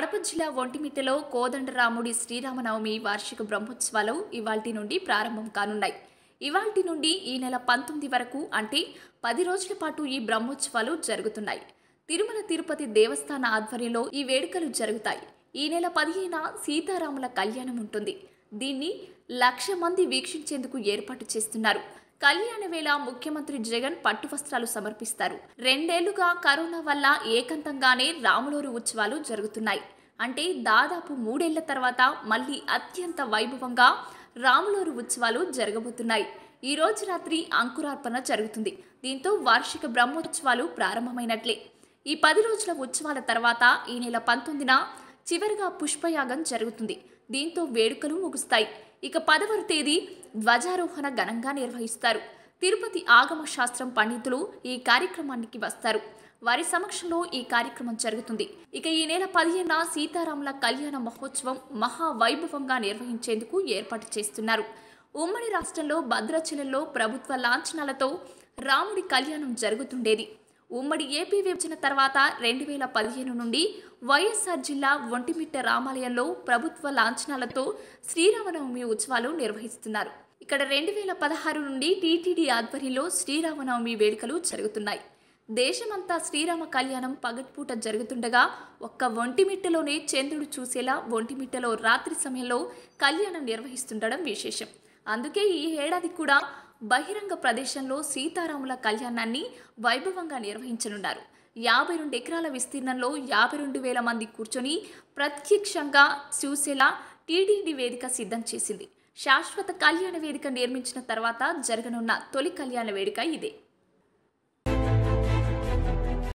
కడప జిల్లా ఒంటిమిట్టలో కోదండరాముడి శ్రీరామనవమి వార్షిక బ్రహ్మోత్సవాలు ఇవాల్టి నుండి ప్రారంభం కానున్నాయి ఇవాల్టి నుండి ఈ నెల పంతొమ్మిది వరకు అంటే పది రోజుల పాటు ఈ బ్రహ్మోత్సవాలు జరుగుతున్నాయి తిరుమల తిరుపతి దేవస్థాన ఆధ్వర్యంలో ఈ వేడుకలు జరుగుతాయి ఈ నెల పదిహేన సీతారాముల కళ్యాణం ఉంటుంది దీన్ని లక్ష మంది వీక్షించేందుకు ఏర్పాటు చేస్తున్నారు కళ్యాణ వేళ ముఖ్యమంత్రి జగన్ పట్టు వస్త్రాలు సమర్పిస్తారు రెండేళ్లుగా కరోనా వల్ల ఏకాంతంగానే రాములూరు ఉత్సవాలు జరుగుతున్నాయి అంటే దాదాపు మూడేళ్ల తర్వాత మళ్ళీ అత్యంత వైభవంగా రాములూరు ఉత్సవాలు జరగబోతున్నాయి ఈ రోజు రాత్రి అంకురార్పణ జరుగుతుంది దీంతో వార్షిక బ్రహ్మోత్సవాలు ప్రారంభమైనట్లే ఈ పది రోజుల ఉత్సవాల తర్వాత ఈ నెల పంతొమ్మిదిన చివరిగా పుష్పయాగం జరుగుతుంది దీంతో వేడుకలు ముగుస్తాయి ఇక పదవ తేదీ ధ్వజారోహణ ఘనంగా నిర్వహిస్తారు తిరుపతి ఆగమ శాస్త్రం పండితులు ఈ కార్యక్రమానికి వస్తారు వారి సమక్షంలో ఈ కార్యక్రమం జరుగుతుంది ఇక ఈ నెల పదిహేన సీతారాముల కళ్యాణ మహోత్సవం మహావైభవంగా నిర్వహించేందుకు ఏర్పాటు చేస్తున్నారు ఉమ్మడి రాష్ట్రంలో భద్రాచలంలో ప్రభుత్వ లాంఛనాలతో రాముడి కళ్యాణం జరుగుతుండేది ఉమ్మడి ఏపీ విభజన తర్వాత రెండు వేల పదిహేను నుండి వైఎస్ఆర్ జిల్లా ఒంటిమిట్ట రామాలయంలో ప్రభుత్వ లాంఛనాలతో శ్రీరామనవమి ఉత్సవాలు నిర్వహిస్తున్నారు ఇక్కడ రెండు వేల పదహారు నుండి టీటీడీ ఆధ్వర్యంలో శ్రీరామనవమి వేడుకలు జరుగుతున్నాయి దేశమంతా శ్రీరామ కళ్యాణం పగట్పూట జరుగుతుండగా ఒక్క ఒంటిమిట్టలోనే చంద్రుడు చూసేలా ఒంటిమిట్టలో రాత్రి సమయంలో కళ్యాణం నిర్వహిస్తుండడం విశేషం అందుకే ఈ ఏడాది కూడా బహిరంగ ప్రదేశంలో సీతారాముల కళ్యాణాన్ని వైభవంగా నిర్వహించనున్నారు యాభై రెండు ఎకరాల విస్తీర్ణంలో యాభై రెండు వేల మంది కూర్చొని ప్రత్యక్షంగా చూసేలా టీడీడీ వేదిక సిద్ధం చేసింది శాశ్వత కళ్యాణ వేదిక నిర్మించిన తర్వాత జరగనున్న తొలి కళ్యాణ వేదిక ఇదే